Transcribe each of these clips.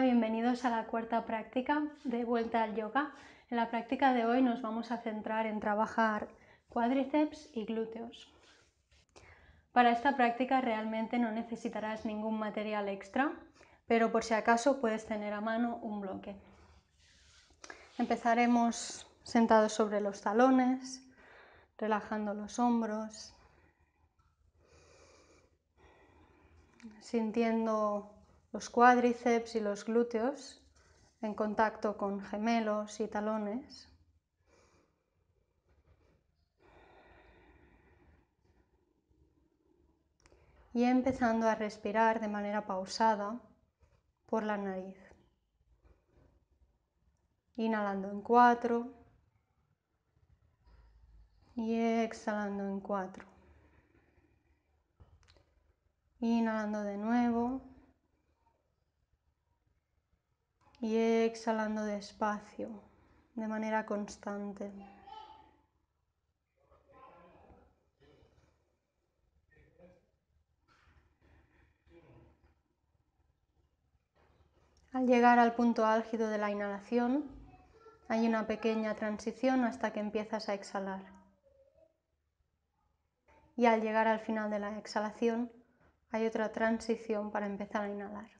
bienvenidos a la cuarta práctica de vuelta al yoga. En la práctica de hoy nos vamos a centrar en trabajar cuádriceps y glúteos. Para esta práctica realmente no necesitarás ningún material extra, pero por si acaso puedes tener a mano un bloque. Empezaremos sentados sobre los talones, relajando los hombros, sintiendo los cuádriceps y los glúteos en contacto con gemelos y talones. Y empezando a respirar de manera pausada por la nariz. Inhalando en cuatro y exhalando en cuatro. Inhalando de nuevo. y exhalando despacio, de manera constante. Al llegar al punto álgido de la inhalación, hay una pequeña transición hasta que empiezas a exhalar. Y al llegar al final de la exhalación, hay otra transición para empezar a inhalar.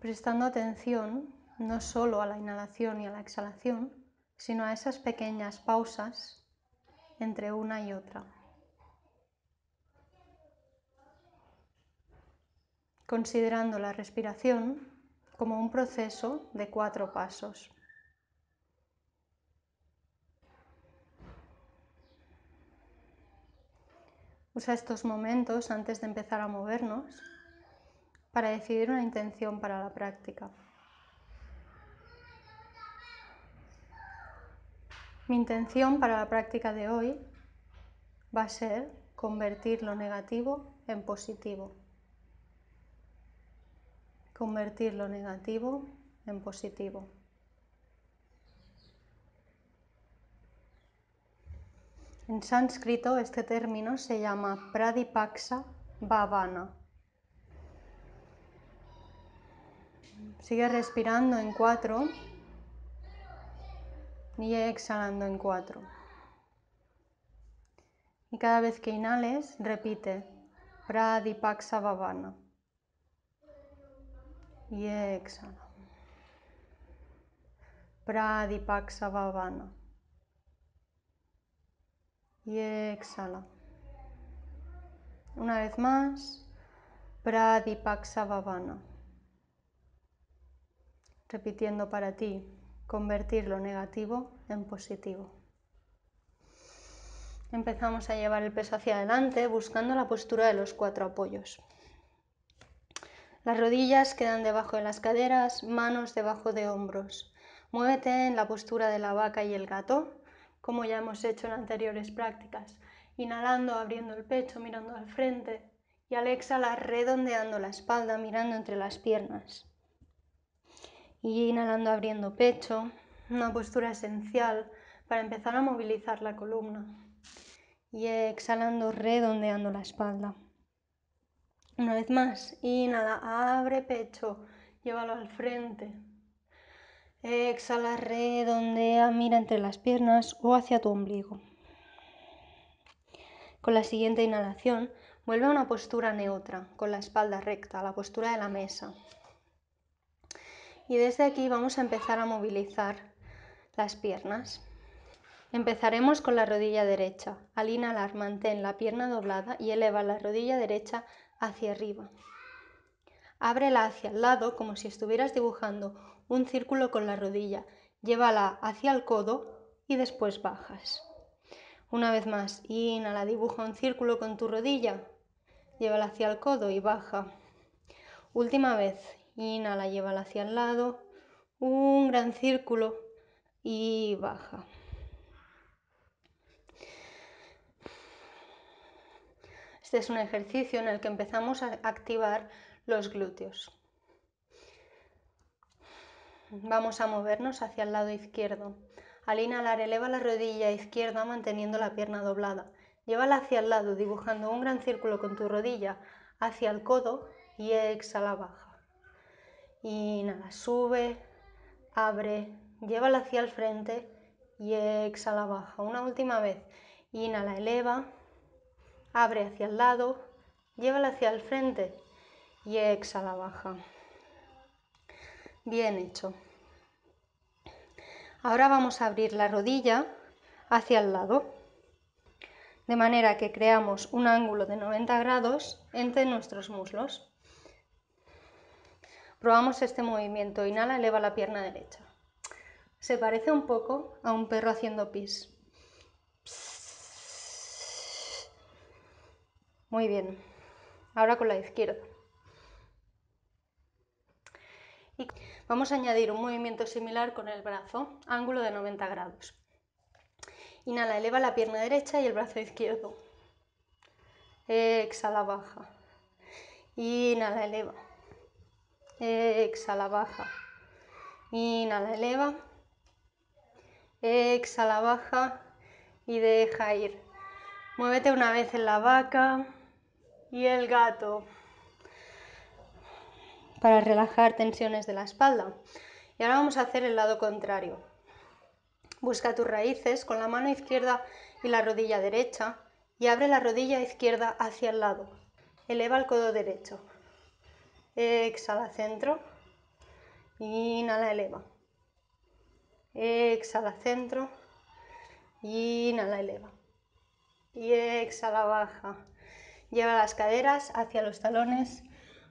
prestando atención no solo a la inhalación y a la exhalación, sino a esas pequeñas pausas entre una y otra. Considerando la respiración como un proceso de cuatro pasos. Usa estos momentos antes de empezar a movernos para decidir una intención para la práctica. Mi intención para la práctica de hoy va a ser convertir lo negativo en positivo. Convertir lo negativo en positivo. En sánscrito este término se llama Pradipaksa Bhavana. Sigue respirando en cuatro y exhalando en cuatro. Y cada vez que inhales, repite Pradipaksa Bhavana. Y exhala. Pradipaksa Bhavana. Y exhala. Una vez más, Pradipaksa Bhavana repitiendo para ti, convertir lo negativo en positivo. Empezamos a llevar el peso hacia adelante buscando la postura de los cuatro apoyos. Las rodillas quedan debajo de las caderas, manos debajo de hombros. Muévete en la postura de la vaca y el gato, como ya hemos hecho en anteriores prácticas. Inhalando, abriendo el pecho, mirando al frente y al exhalar redondeando la espalda, mirando entre las piernas y inhalando abriendo pecho, una postura esencial para empezar a movilizar la columna y exhalando redondeando la espalda. Una vez más, inhala, abre pecho, llévalo al frente. Exhala, redondea, mira entre las piernas o hacia tu ombligo. Con la siguiente inhalación, vuelve a una postura neutra, con la espalda recta, la postura de la mesa y desde aquí vamos a empezar a movilizar las piernas. Empezaremos con la rodilla derecha. Al inhalar mantén la pierna doblada y eleva la rodilla derecha hacia arriba. Ábrela hacia el lado como si estuvieras dibujando un círculo con la rodilla. Llévala hacia el codo y después bajas. Una vez más, inhala, dibuja un círculo con tu rodilla. Llévala hacia el codo y baja. Última vez, Inhala, llévala hacia el lado. Un gran círculo y baja. Este es un ejercicio en el que empezamos a activar los glúteos. Vamos a movernos hacia el lado izquierdo. Al inhalar, eleva la rodilla izquierda manteniendo la pierna doblada. Llévala hacia el lado, dibujando un gran círculo con tu rodilla hacia el codo y exhala baja. Inhala, sube, abre, llévala hacia el frente y exhala, baja. Una última vez. Inhala, eleva, abre hacia el lado, llévala hacia el frente y exhala, baja. Bien hecho. Ahora vamos a abrir la rodilla hacia el lado, de manera que creamos un ángulo de 90 grados entre nuestros muslos. Probamos este movimiento. Inhala, eleva la pierna derecha. Se parece un poco a un perro haciendo pis. Muy bien. Ahora con la izquierda. vamos a añadir un movimiento similar con el brazo, ángulo de 90 grados. Inhala, eleva la pierna derecha y el brazo izquierdo. Exhala, baja. Inhala, eleva exhala, baja. Inhala, eleva. Exhala, baja y deja ir. Muévete una vez en la vaca y el gato para relajar tensiones de la espalda. Y ahora vamos a hacer el lado contrario. Busca tus raíces con la mano izquierda y la rodilla derecha y abre la rodilla izquierda hacia el lado. Eleva el codo derecho. Exhala, centro. Inhala, eleva. Exhala, centro. Inhala, eleva. Y exhala, baja. Lleva las caderas hacia los talones.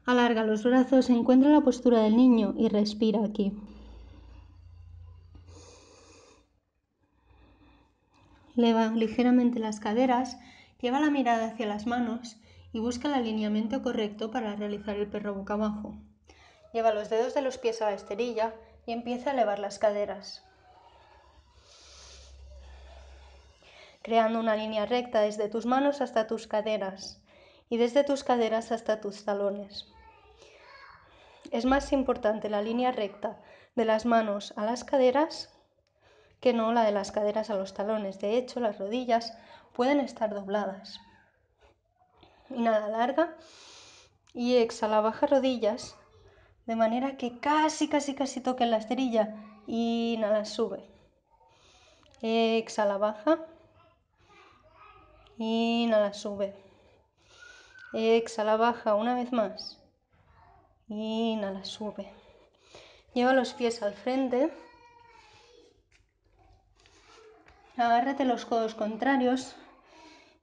Alarga los brazos. Encuentra la postura del niño y respira aquí. Leva ligeramente las caderas. Lleva la mirada hacia las manos y busca el alineamiento correcto para realizar el perro boca abajo. Lleva los dedos de los pies a la esterilla y empieza a elevar las caderas, creando una línea recta desde tus manos hasta tus caderas y desde tus caderas hasta tus talones. Es más importante la línea recta de las manos a las caderas que no la de las caderas a los talones. De hecho, las rodillas pueden estar dobladas. Inhala larga y exhala, baja rodillas, de manera que casi, casi, casi toquen la esterilla. Inhala, sube. Exhala, baja. Inhala, sube. Exhala, baja una vez más. Inhala, sube. Lleva los pies al frente. Agárrate los codos contrarios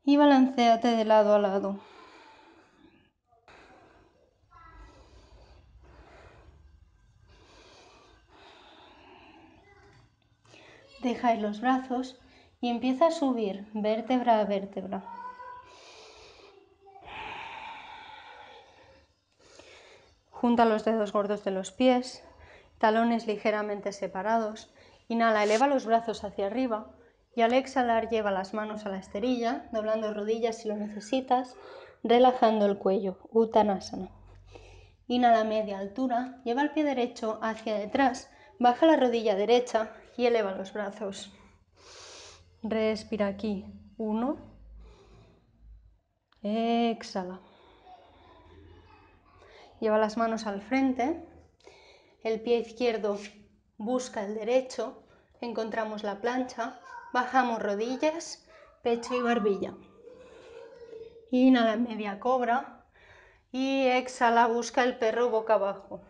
y balanceate de lado a lado. dejáis los brazos y empieza a subir vértebra a vértebra. Junta los dedos gordos de los pies, talones ligeramente separados. Inhala, eleva los brazos hacia arriba y al exhalar lleva las manos a la esterilla, doblando rodillas si lo necesitas, relajando el cuello, Uttanasana. Inhala a media altura, lleva el pie derecho hacia detrás, baja la rodilla derecha y eleva los brazos. Respira aquí. Uno. Exhala. Lleva las manos al frente. El pie izquierdo busca el derecho. Encontramos la plancha. Bajamos rodillas, pecho y barbilla. Inhala en media cobra. Y exhala, busca el perro boca abajo.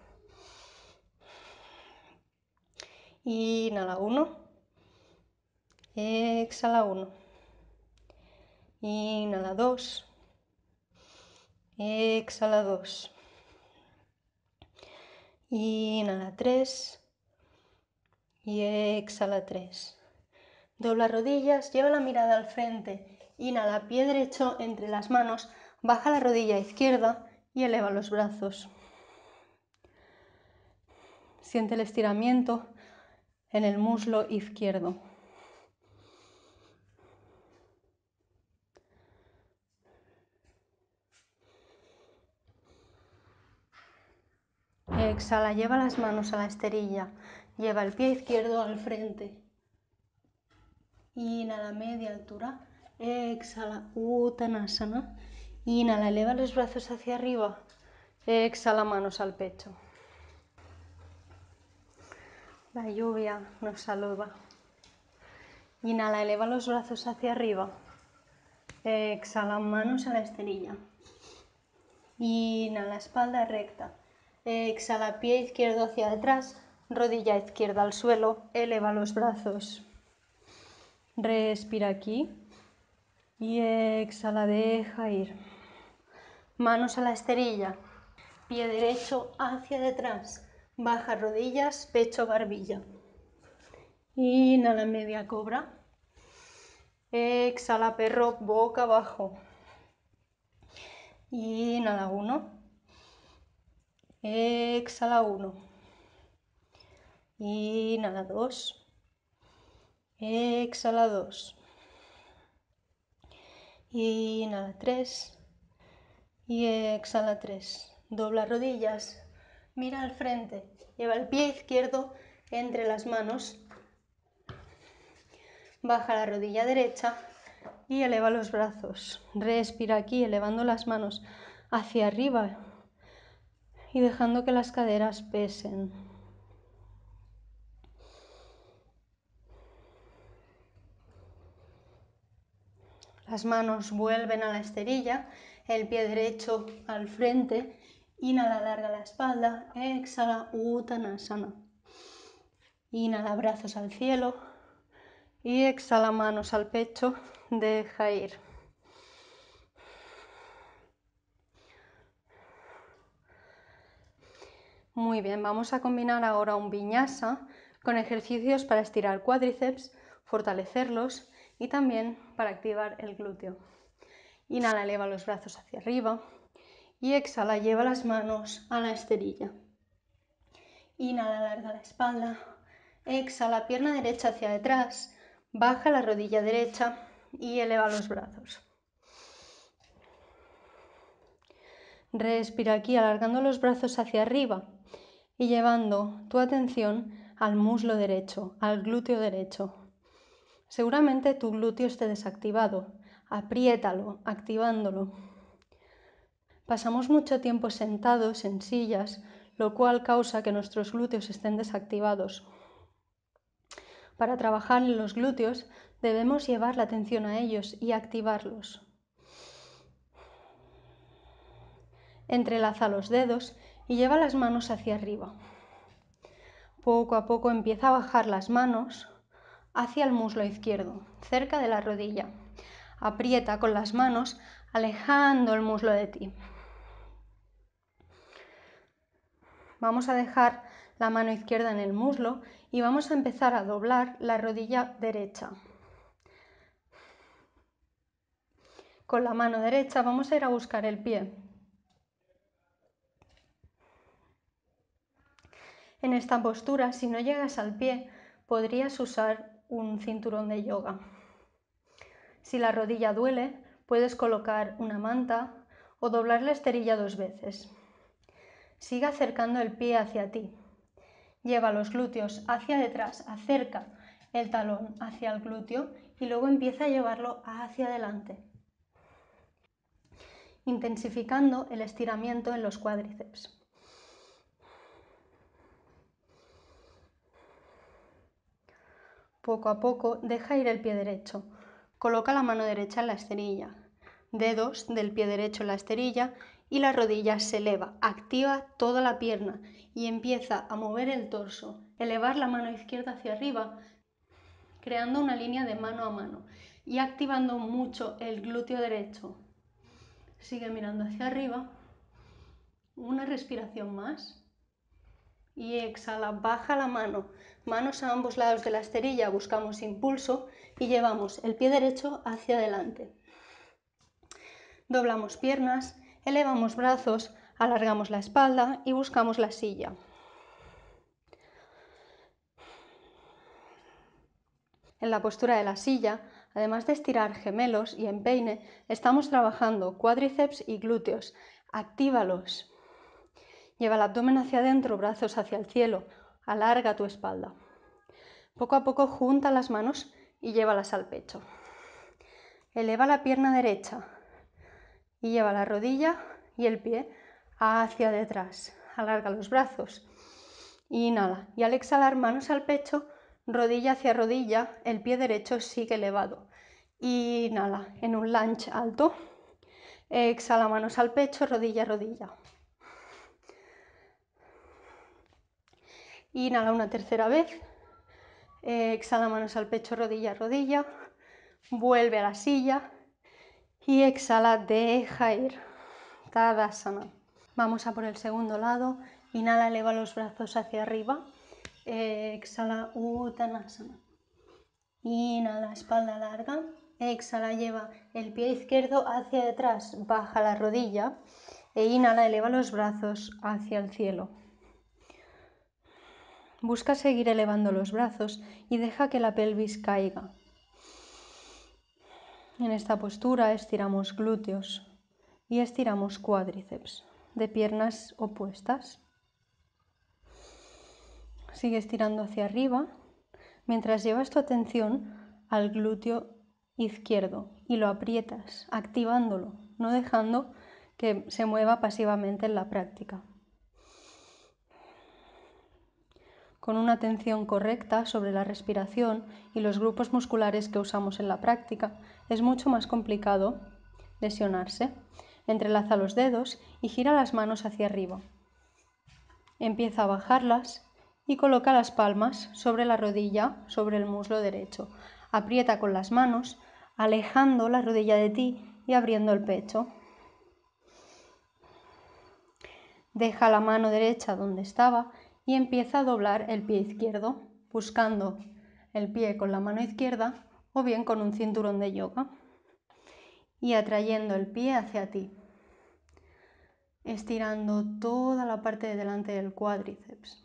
Inhala 1. Exhala 1. Inhala 2. Exhala 2. Inhala 3. Y exhala 3. Dobla rodillas, lleva la mirada al frente. Inhala, pie derecho entre las manos. Baja la rodilla izquierda y eleva los brazos. Siente el estiramiento en el muslo izquierdo. Exhala, lleva las manos a la esterilla, lleva el pie izquierdo al frente. Inhala media altura, exhala Uttanasana. Inhala, eleva los brazos hacia arriba, exhala manos al pecho. La lluvia nos saluda. Inhala, eleva los brazos hacia arriba. Exhala, manos a la esterilla. Inhala, espalda recta. Exhala, pie izquierdo hacia atrás, rodilla izquierda al suelo, eleva los brazos. Respira aquí y exhala, deja ir. Manos a la esterilla, pie derecho hacia detrás baja rodillas, pecho, barbilla. Inhala media cobra. Exhala perro boca abajo. Inhala uno. Exhala uno. Inhala dos. Exhala dos. Inhala tres. Y exhala tres. Dobla rodillas, Mira al frente. Lleva el pie izquierdo entre las manos. Baja la rodilla derecha y eleva los brazos. Respira aquí, elevando las manos hacia arriba y dejando que las caderas pesen. Las manos vuelven a la esterilla, el pie derecho al frente Inhala, larga la espalda. Exhala, Uttanasana. Inhala, brazos al cielo. Y exhala, manos al pecho. Deja ir. Muy bien, vamos a combinar ahora un viñasa con ejercicios para estirar cuádriceps, fortalecerlos y también para activar el glúteo. Inhala, eleva los brazos hacia arriba y exhala, lleva las manos a la esterilla. Inhala, larga la espalda. Exhala, pierna derecha hacia detrás. Baja la rodilla derecha y eleva los brazos. Respira aquí alargando los brazos hacia arriba y llevando tu atención al muslo derecho, al glúteo derecho. Seguramente tu glúteo esté desactivado. Apriétalo, activándolo. Pasamos mucho tiempo sentados en sillas, lo cual causa que nuestros glúteos estén desactivados. Para trabajar en los glúteos debemos llevar la atención a ellos y activarlos. Entrelaza los dedos y lleva las manos hacia arriba. Poco a poco empieza a bajar las manos hacia el muslo izquierdo, cerca de la rodilla. Aprieta con las manos, alejando el muslo de ti. Vamos a dejar la mano izquierda en el muslo y vamos a empezar a doblar la rodilla derecha. Con la mano derecha vamos a ir a buscar el pie. En esta postura, si no llegas al pie, podrías usar un cinturón de yoga. Si la rodilla duele, puedes colocar una manta o doblar la esterilla dos veces. Sigue acercando el pie hacia ti. Lleva los glúteos hacia detrás, acerca el talón hacia el glúteo y luego empieza a llevarlo hacia adelante, intensificando el estiramiento en los cuádriceps. Poco a poco deja ir el pie derecho. Coloca la mano derecha en la esterilla, dedos del pie derecho en la esterilla y la rodilla se eleva, activa toda la pierna y empieza a mover el torso, elevar la mano izquierda hacia arriba, creando una línea de mano a mano y activando mucho el glúteo derecho. Sigue mirando hacia arriba. Una respiración más. Y exhala, baja la mano, manos a ambos lados de la esterilla, buscamos impulso y llevamos el pie derecho hacia adelante. Doblamos piernas Elevamos brazos, alargamos la espalda y buscamos la silla. En la postura de la silla, además de estirar gemelos y empeine, estamos trabajando cuádriceps y glúteos. Actívalos. Lleva el abdomen hacia adentro, brazos hacia el cielo. Alarga tu espalda. Poco a poco junta las manos y llévalas al pecho. Eleva la pierna derecha, y lleva la rodilla y el pie hacia detrás. Alarga los brazos. Inhala. Y al exhalar, manos al pecho, rodilla hacia rodilla, el pie derecho sigue elevado. Inhala en un lunge alto. Exhala manos al pecho, rodilla, rodilla. Inhala una tercera vez. Eh, exhala manos al pecho, rodilla, rodilla. Vuelve a la silla y exhala, deja ir. Tadasana. Vamos a por el segundo lado. Inhala, eleva los brazos hacia arriba. Eh, exhala, Uttanasana. Inhala, espalda larga. Exhala, lleva el pie izquierdo hacia detrás, baja la rodilla. E inhala, eleva los brazos hacia el cielo. Busca seguir elevando los brazos y deja que la pelvis caiga. En esta postura estiramos glúteos y estiramos cuádriceps de piernas opuestas. Sigue estirando hacia arriba mientras llevas tu atención al glúteo izquierdo y lo aprietas, activándolo, no dejando que se mueva pasivamente en la práctica. con una atención correcta sobre la respiración y los grupos musculares que usamos en la práctica, es mucho más complicado lesionarse. Entrelaza los dedos y gira las manos hacia arriba. Empieza a bajarlas y coloca las palmas sobre la rodilla, sobre el muslo derecho. Aprieta con las manos, alejando la rodilla de ti y abriendo el pecho. Deja la mano derecha donde estaba y empieza a doblar el pie izquierdo buscando el pie con la mano izquierda o bien con un cinturón de yoga y atrayendo el pie hacia ti, estirando toda la parte de delante del cuádriceps.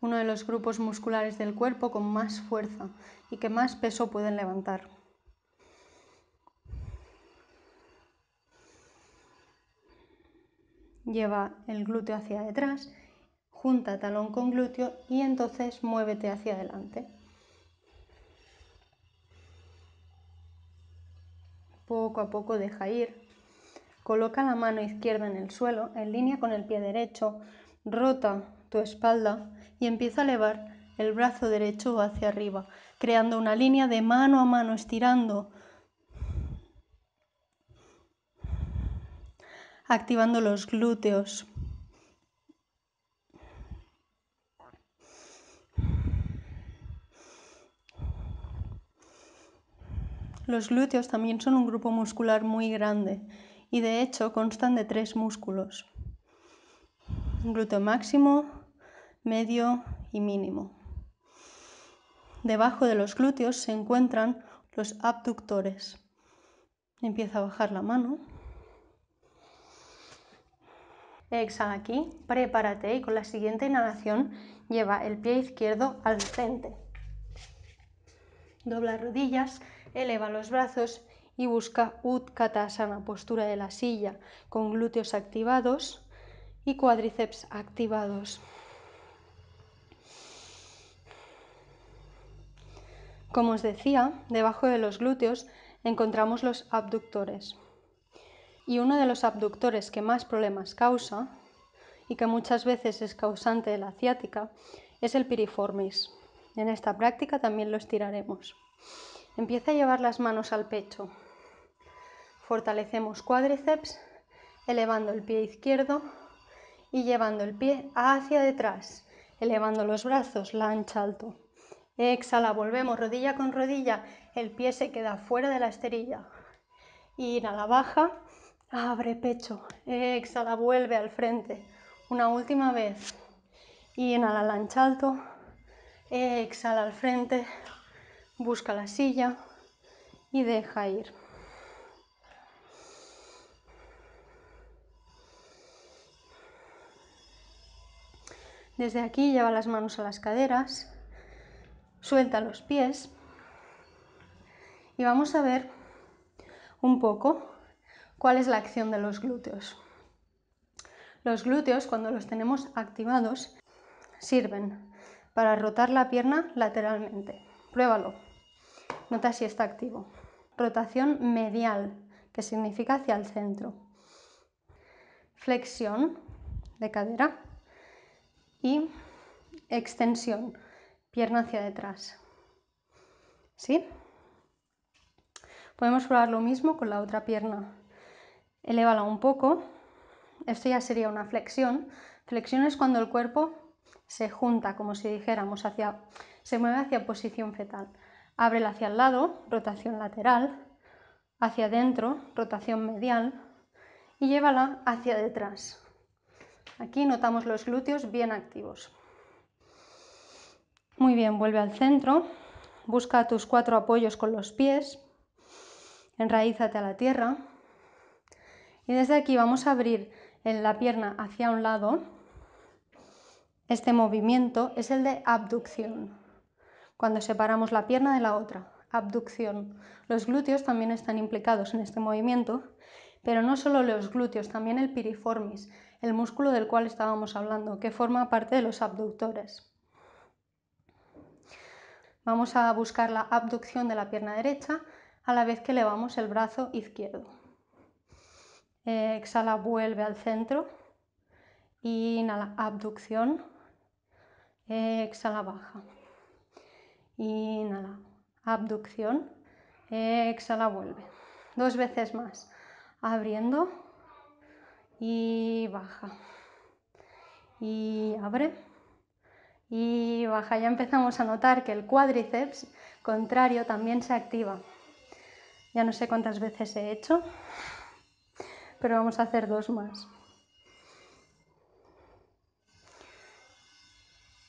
Uno de los grupos musculares del cuerpo con más fuerza y que más peso pueden levantar. lleva el glúteo hacia detrás, junta talón con glúteo y entonces muévete hacia adelante. Poco a poco deja ir. Coloca la mano izquierda en el suelo, en línea con el pie derecho, rota tu espalda y empieza a elevar el brazo derecho hacia arriba, creando una línea de mano a mano estirando activando los glúteos. Los glúteos también son un grupo muscular muy grande y de hecho constan de tres músculos, glúteo máximo, medio y mínimo. Debajo de los glúteos se encuentran los abductores. Empieza a bajar la mano exhala aquí, prepárate y con la siguiente inhalación lleva el pie izquierdo al frente. Dobla rodillas, eleva los brazos y busca Utkatasana, postura de la silla, con glúteos activados y cuádriceps activados. Como os decía, debajo de los glúteos encontramos los abductores. Y uno de los abductores que más problemas causa y que muchas veces es causante de la ciática es el piriformis. En esta práctica también lo estiraremos. Empieza a llevar las manos al pecho. Fortalecemos cuádriceps, elevando el pie izquierdo y llevando el pie hacia detrás, elevando los brazos, lancha alto. Exhala, volvemos rodilla con rodilla, el pie se queda fuera de la esterilla. Inhala, baja Abre pecho, exhala, vuelve al frente. Una última vez. Inhala, lancha alto. Exhala al frente. Busca la silla y deja ir. Desde aquí lleva las manos a las caderas, suelta los pies y vamos a ver un poco ¿Cuál es la acción de los glúteos? Los glúteos, cuando los tenemos activados, sirven para rotar la pierna lateralmente. Pruébalo. Nota si está activo. Rotación medial, que significa hacia el centro. Flexión de cadera y extensión, pierna hacia detrás. ¿Sí? Podemos probar lo mismo con la otra pierna. Elévala un poco. Esto ya sería una flexión. Flexión es cuando el cuerpo se junta, como si dijéramos, hacia, se mueve hacia posición fetal. Ábrela hacia el lado, rotación lateral, hacia adentro, rotación medial y llévala hacia detrás. Aquí notamos los glúteos bien activos. Muy bien, vuelve al centro, busca tus cuatro apoyos con los pies, enraízate a la tierra, y desde aquí vamos a abrir la pierna hacia un lado. Este movimiento es el de abducción, cuando separamos la pierna de la otra, abducción. Los glúteos también están implicados en este movimiento, pero no solo los glúteos, también el piriformis, el músculo del cual estábamos hablando, que forma parte de los abductores. Vamos a buscar la abducción de la pierna derecha a la vez que elevamos el brazo izquierdo. Eh, exhala, vuelve al centro. Inhala, abducción. Eh, exhala, baja. Inhala, abducción. Eh, exhala, vuelve. Dos veces más. Abriendo y baja. Y abre y baja. Ya empezamos a notar que el cuádriceps contrario también se activa. Ya no sé cuántas veces he hecho pero vamos a hacer dos más.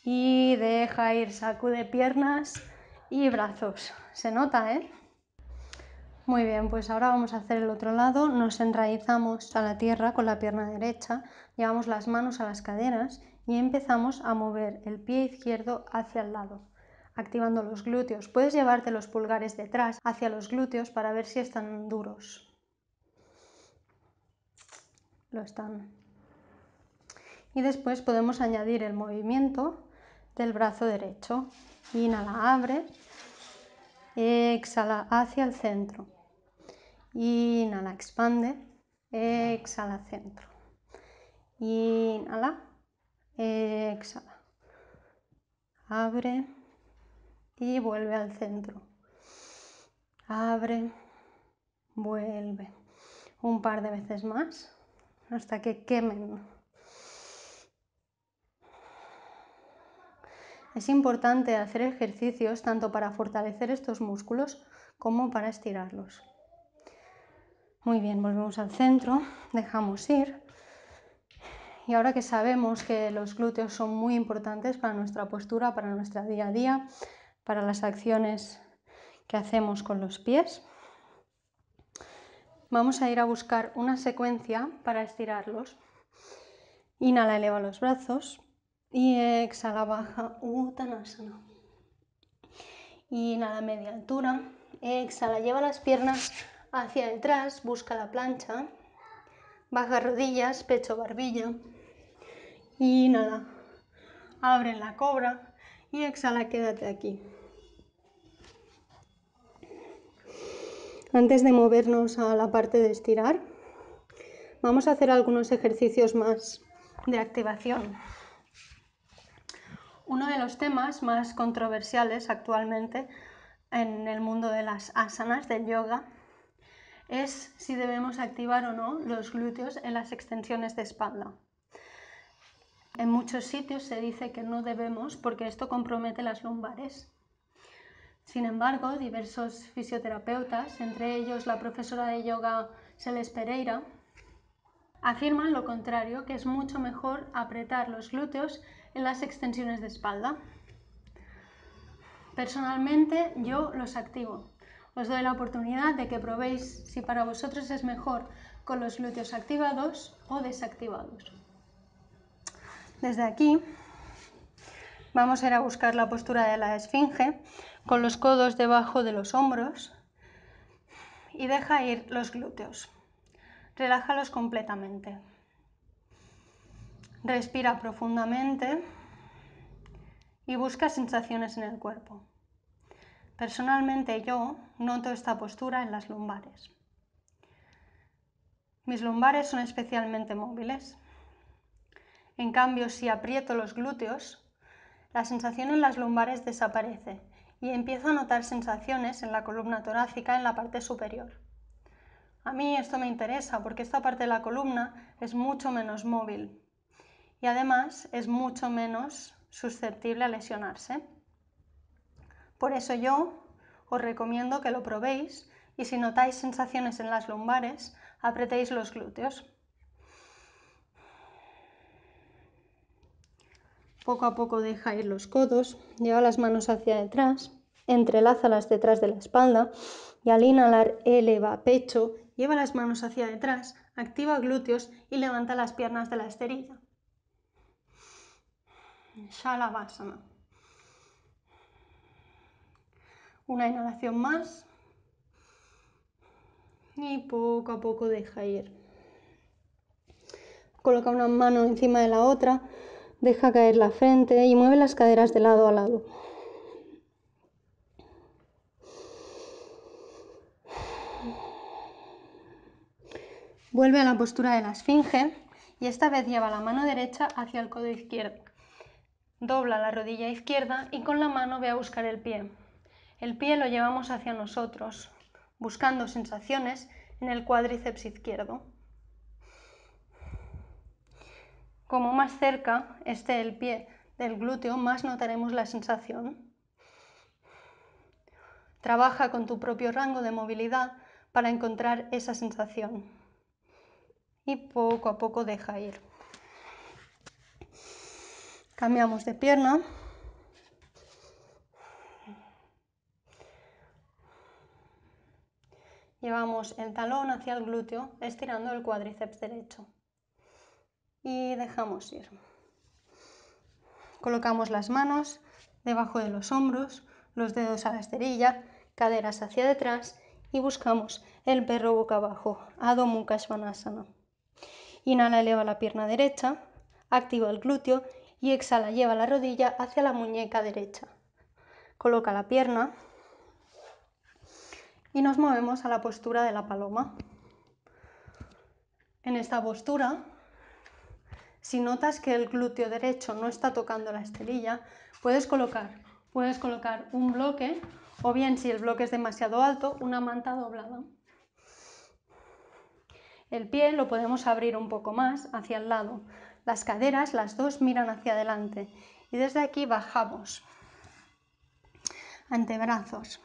Y deja ir, sacude piernas y brazos. Se nota, ¿eh? Muy bien, pues ahora vamos a hacer el otro lado. Nos enraizamos a la tierra con la pierna derecha, llevamos las manos a las caderas y empezamos a mover el pie izquierdo hacia el lado, activando los glúteos. Puedes llevarte los pulgares detrás hacia los glúteos para ver si están duros lo están. Y después podemos añadir el movimiento del brazo derecho. Inhala, abre. Exhala hacia el centro. Inhala, expande. Exhala, centro. Inhala, exhala. Abre y vuelve al centro. Abre, vuelve. Un par de veces más hasta que quemen. Es importante hacer ejercicios tanto para fortalecer estos músculos como para estirarlos. Muy bien, volvemos al centro, dejamos ir. Y ahora que sabemos que los glúteos son muy importantes para nuestra postura, para nuestra día a día, para las acciones que hacemos con los pies, vamos a ir a buscar una secuencia para estirarlos. Inhala, eleva los brazos y exhala, baja Uttanasana. Uh, Inhala, media altura. Exhala, lleva las piernas hacia detrás, busca la plancha. Baja rodillas, pecho, barbilla. Inhala, abre la cobra y exhala, quédate aquí. Antes de movernos a la parte de estirar, vamos a hacer algunos ejercicios más de activación. Uno de los temas más controversiales actualmente en el mundo de las asanas del yoga es si debemos activar o no los glúteos en las extensiones de espalda. En muchos sitios se dice que no debemos porque esto compromete las lumbares. Sin embargo, diversos fisioterapeutas, entre ellos la profesora de yoga Celeste Pereira, afirman lo contrario, que es mucho mejor apretar los glúteos en las extensiones de espalda. Personalmente yo los activo. Os doy la oportunidad de que probéis si para vosotros es mejor con los glúteos activados o desactivados. Desde aquí vamos a ir a buscar la postura de la esfinge con los codos debajo de los hombros y deja ir los glúteos. Relájalos completamente. Respira profundamente y busca sensaciones en el cuerpo. Personalmente yo noto esta postura en las lumbares. Mis lumbares son especialmente móviles. En cambio, si aprieto los glúteos, la sensación en las lumbares desaparece y empiezo a notar sensaciones en la columna torácica en la parte superior. A mí esto me interesa porque esta parte de la columna es mucho menos móvil y además es mucho menos susceptible a lesionarse. Por eso yo os recomiendo que lo probéis y si notáis sensaciones en las lumbares, apretéis los glúteos. Poco a poco deja ir los codos, lleva las manos hacia detrás, las detrás de la espalda y al inhalar eleva pecho, lleva las manos hacia detrás, activa glúteos y levanta las piernas de la esterilla. Shalabhasana. Una inhalación más y poco a poco deja ir. Coloca una mano encima de la otra Deja caer la frente y mueve las caderas de lado a lado. Vuelve a la postura de la esfinge y esta vez lleva la mano derecha hacia el codo izquierdo. Dobla la rodilla izquierda y con la mano ve a buscar el pie. El pie lo llevamos hacia nosotros, buscando sensaciones en el cuádriceps izquierdo. Como más cerca esté el pie del glúteo, más notaremos la sensación. Trabaja con tu propio rango de movilidad para encontrar esa sensación. Y poco a poco deja ir. Cambiamos de pierna. Llevamos el talón hacia el glúteo, estirando el cuádriceps derecho y dejamos ir. Colocamos las manos debajo de los hombros, los dedos a la esterilla, caderas hacia detrás y buscamos el perro boca abajo, Adho Mukha Svanasana. Inhala, eleva la pierna derecha, activa el glúteo y exhala, lleva la rodilla hacia la muñeca derecha. Coloca la pierna y nos movemos a la postura de la paloma. En esta postura si notas que el glúteo derecho no está tocando la esterilla, puedes colocar, puedes colocar un bloque o bien si el bloque es demasiado alto, una manta doblada. El pie lo podemos abrir un poco más hacia el lado. Las caderas, las dos, miran hacia adelante. Y desde aquí bajamos. Antebrazos.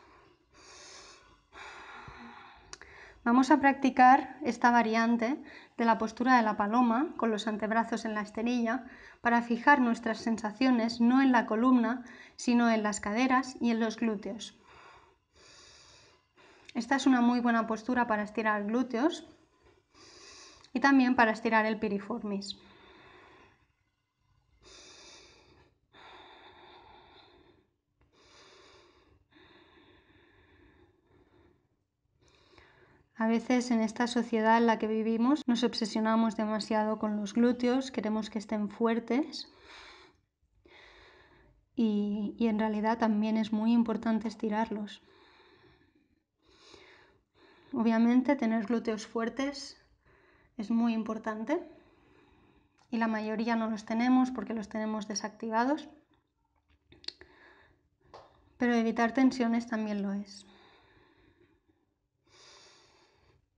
Vamos a practicar esta variante de la postura de la paloma con los antebrazos en la esterilla para fijar nuestras sensaciones no en la columna, sino en las caderas y en los glúteos. Esta es una muy buena postura para estirar glúteos y también para estirar el piriformis. A veces en esta sociedad en la que vivimos nos obsesionamos demasiado con los glúteos, queremos que estén fuertes y, y en realidad también es muy importante estirarlos. Obviamente tener glúteos fuertes es muy importante y la mayoría no los tenemos porque los tenemos desactivados, pero evitar tensiones también lo es.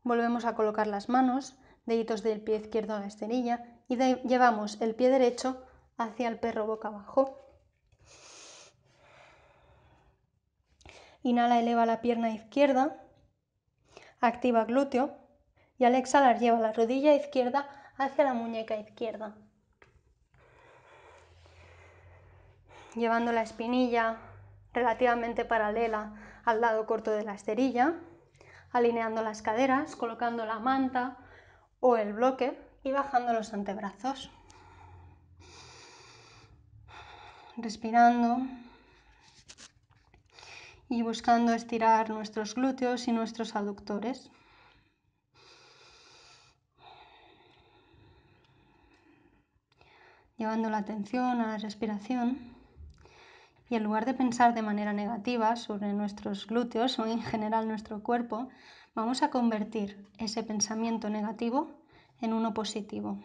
Volvemos a colocar las manos, deditos del pie izquierdo a la esterilla y llevamos el pie derecho hacia el perro boca abajo. Inhala, eleva la pierna izquierda, activa glúteo y al exhalar lleva la rodilla izquierda hacia la muñeca izquierda. Llevando la espinilla relativamente paralela al lado corto de la esterilla, alineando las caderas, colocando la manta o el bloque y bajando los antebrazos. Respirando y buscando estirar nuestros glúteos y nuestros aductores. Llevando la atención a la respiración y en lugar de pensar de manera negativa sobre nuestros glúteos o en general nuestro cuerpo, vamos a convertir ese pensamiento negativo en uno positivo.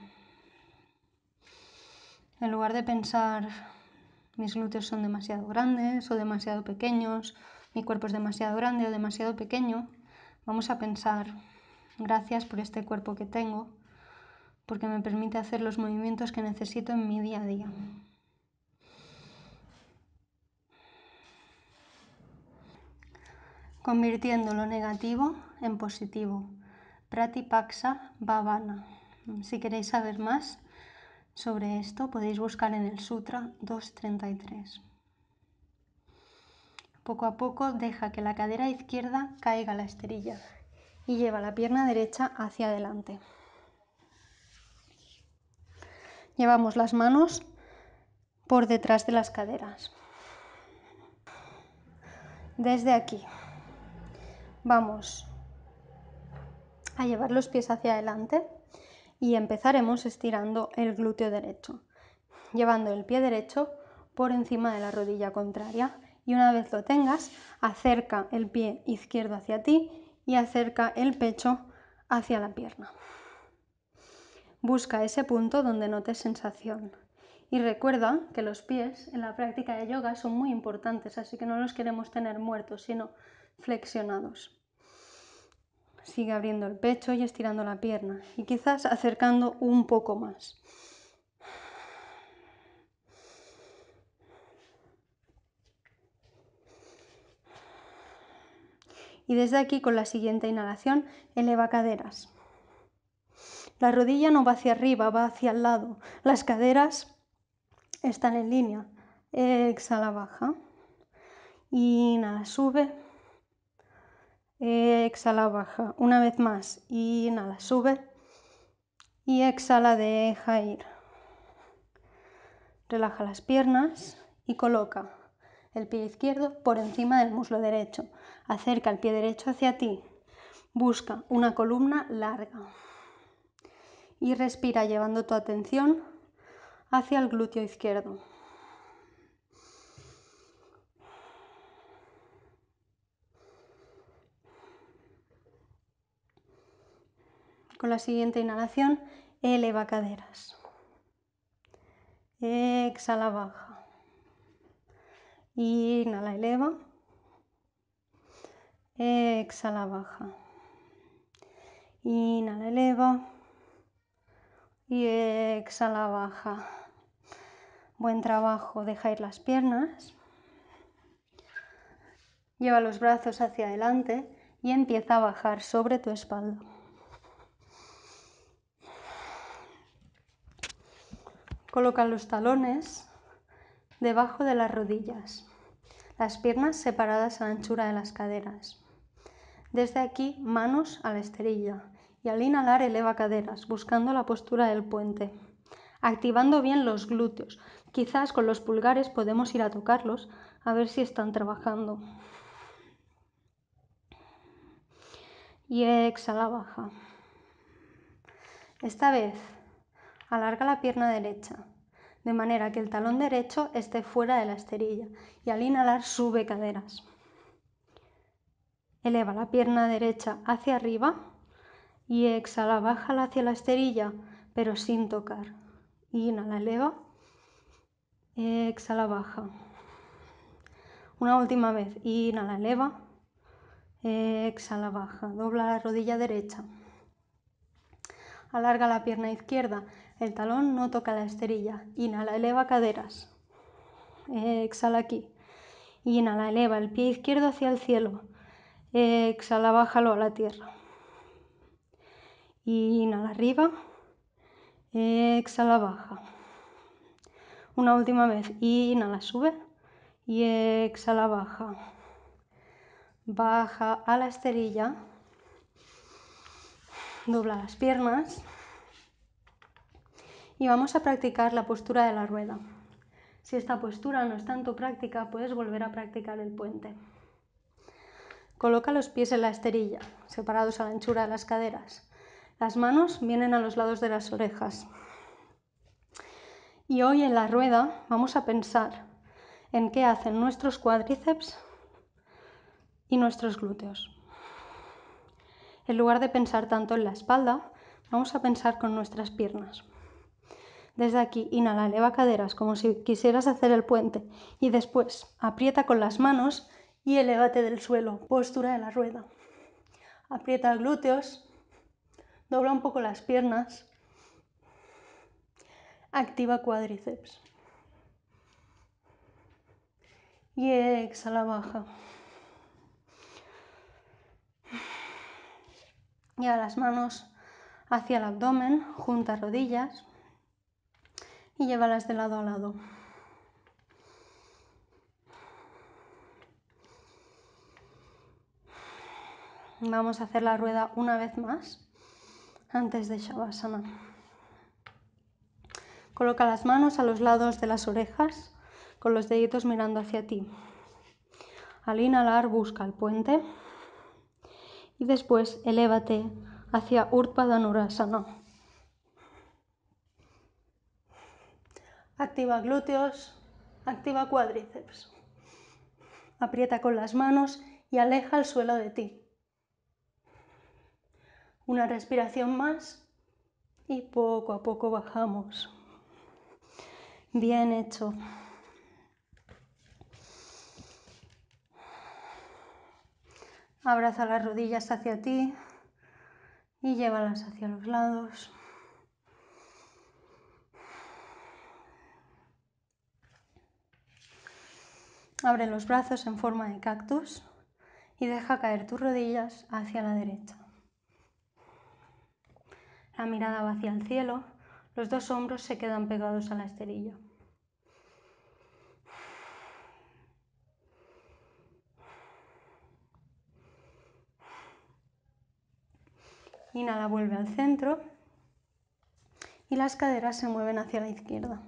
En lugar de pensar mis glúteos son demasiado grandes o demasiado pequeños, mi cuerpo es demasiado grande o demasiado pequeño, vamos a pensar gracias por este cuerpo que tengo, porque me permite hacer los movimientos que necesito en mi día a día. convirtiendo lo negativo en positivo. Pratipaksa Bhavana. Si queréis saber más sobre esto, podéis buscar en el Sutra 233. Poco a poco deja que la cadera izquierda caiga a la esterilla y lleva la pierna derecha hacia adelante. Llevamos las manos por detrás de las caderas. Desde aquí Vamos a llevar los pies hacia adelante y empezaremos estirando el glúteo derecho, llevando el pie derecho por encima de la rodilla contraria y una vez lo tengas, acerca el pie izquierdo hacia ti y acerca el pecho hacia la pierna. Busca ese punto donde notes sensación. Y recuerda que los pies en la práctica de yoga son muy importantes, así que no los queremos tener muertos, sino flexionados. Sigue abriendo el pecho y estirando la pierna y quizás acercando un poco más. Y desde aquí con la siguiente inhalación eleva caderas. La rodilla no va hacia arriba, va hacia el lado. Las caderas están en línea. Exhala, baja. Inhala, sube. Eh, exhala, baja, una vez más, inhala, sube y exhala, deja ir. Relaja las piernas y coloca el pie izquierdo por encima del muslo derecho. Acerca el pie derecho hacia ti. Busca una columna larga. Y respira llevando tu atención hacia el glúteo izquierdo. Con la siguiente inhalación, eleva caderas. Exhala, baja. Inhala, eleva. Exhala, baja. Inhala, eleva. Y exhala, baja. Buen trabajo. Deja ir las piernas. Lleva los brazos hacia adelante y empieza a bajar sobre tu espalda. Coloca los talones debajo de las rodillas, las piernas separadas a la anchura de las caderas. Desde aquí, manos a la esterilla y al inhalar eleva caderas, buscando la postura del puente, activando bien los glúteos. Quizás con los pulgares podemos ir a tocarlos a ver si están trabajando. Y exhala baja. Esta vez Alarga la pierna derecha, de manera que el talón derecho esté fuera de la esterilla y al inhalar sube caderas. Eleva la pierna derecha hacia arriba y exhala, bájala hacia la esterilla, pero sin tocar. Inhala, eleva. Exhala, baja. Una última vez. Inhala, eleva. Exhala, baja. Dobla la rodilla derecha. Alarga la pierna izquierda el talón no toca la esterilla. Inhala, eleva caderas. Exhala aquí. Inhala, eleva el pie izquierdo hacia el cielo. Exhala, bájalo a la tierra. Inhala arriba. Exhala, baja. Una última vez. Inhala, sube. Y exhala, baja. Baja a la esterilla. Dobla las piernas y vamos a practicar la postura de la rueda. Si esta postura no es tanto práctica, puedes volver a practicar el puente. Coloca los pies en la esterilla, separados a la anchura de las caderas. Las manos vienen a los lados de las orejas. Y hoy en la rueda vamos a pensar en qué hacen nuestros cuádriceps y nuestros glúteos. En lugar de pensar tanto en la espalda, vamos a pensar con nuestras piernas. Desde aquí, inhala, eleva caderas como si quisieras hacer el puente y después aprieta con las manos y elévate del suelo, postura de la rueda. Aprieta glúteos, dobla un poco las piernas, activa cuádriceps. Y exhala, baja. Lleva las manos hacia el abdomen, junta rodillas y llévalas de lado a lado. Vamos a hacer la rueda una vez más antes de Shavasana. Coloca las manos a los lados de las orejas con los deditos mirando hacia ti. Al inhalar busca el puente y después elévate hacia Dhanurasana. Activa glúteos, activa cuádriceps. Aprieta con las manos y aleja el suelo de ti. Una respiración más y poco a poco bajamos. Bien hecho. Abraza las rodillas hacia ti y llévalas hacia los lados. Abre los brazos en forma de cactus y deja caer tus rodillas hacia la derecha. La mirada va hacia el cielo, los dos hombros se quedan pegados a la esterilla. Inhala, vuelve al centro y las caderas se mueven hacia la izquierda.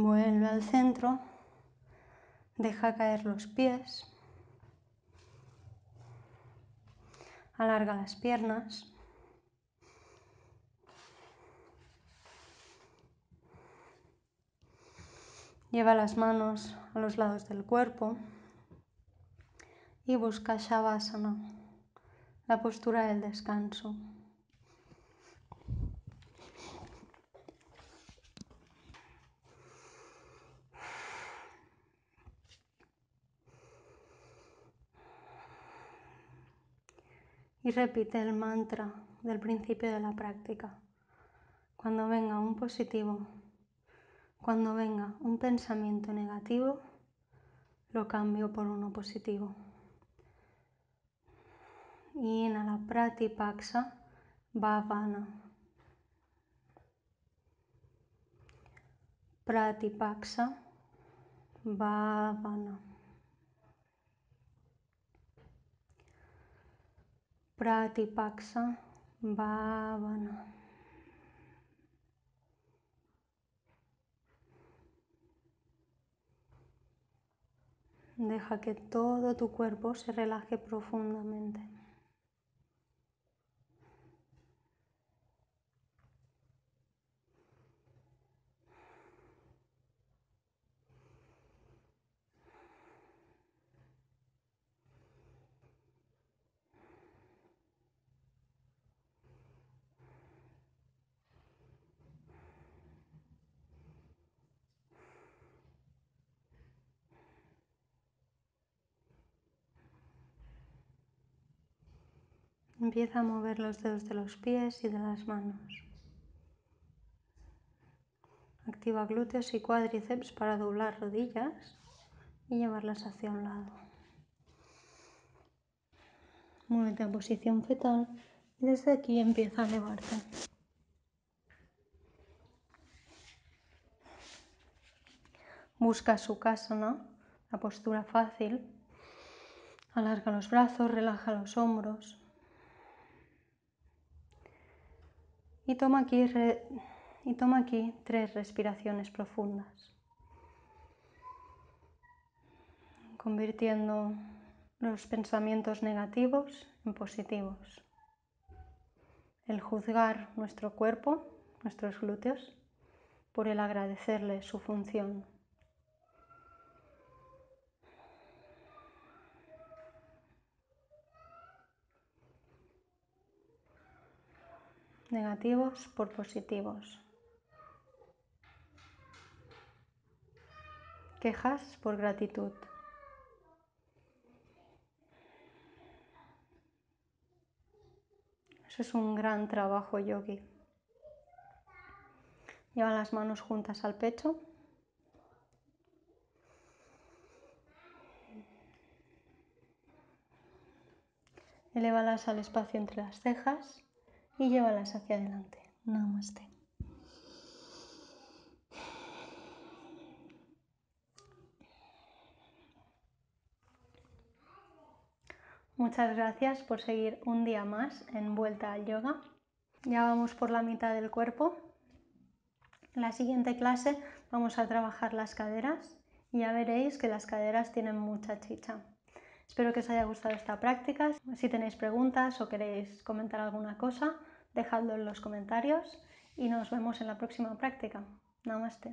Vuelve al centro. Deja caer los pies. Alarga las piernas. Lleva las manos a los lados del cuerpo y busca Shavasana, la postura del descanso. y repite el mantra del principio de la práctica. Cuando venga un positivo, cuando venga un pensamiento negativo, lo cambio por uno positivo. Y la Pratipaksa Bhavana. Pratipaksa Bhavana. Pratipaksa Bhavana Deja que todo tu cuerpo se relaje profundamente. Empieza a mover los dedos de los pies y de las manos. Activa glúteos y cuádriceps para doblar rodillas y llevarlas hacia un lado. Muévete a posición fetal y desde aquí empieza a elevarte. Busca su ¿no? la postura fácil. Alarga los brazos, relaja los hombros. y toma aquí, y toma aquí tres respiraciones profundas, convirtiendo los pensamientos negativos en positivos. El juzgar nuestro cuerpo, nuestros glúteos, por el agradecerle su función. negativos por positivos, quejas por gratitud. Eso es un gran trabajo yogi. Lleva las manos juntas al pecho. Elévalas al espacio entre las cejas y llévalas hacia adelante. Namaste. Muchas gracias por seguir un día más en Vuelta al Yoga. Ya vamos por la mitad del cuerpo. En la siguiente clase vamos a trabajar las caderas. Ya veréis que las caderas tienen mucha chicha. Espero que os haya gustado esta práctica. Si tenéis preguntas o queréis comentar alguna cosa, dejadlo en los comentarios y nos vemos en la próxima práctica. Namaste.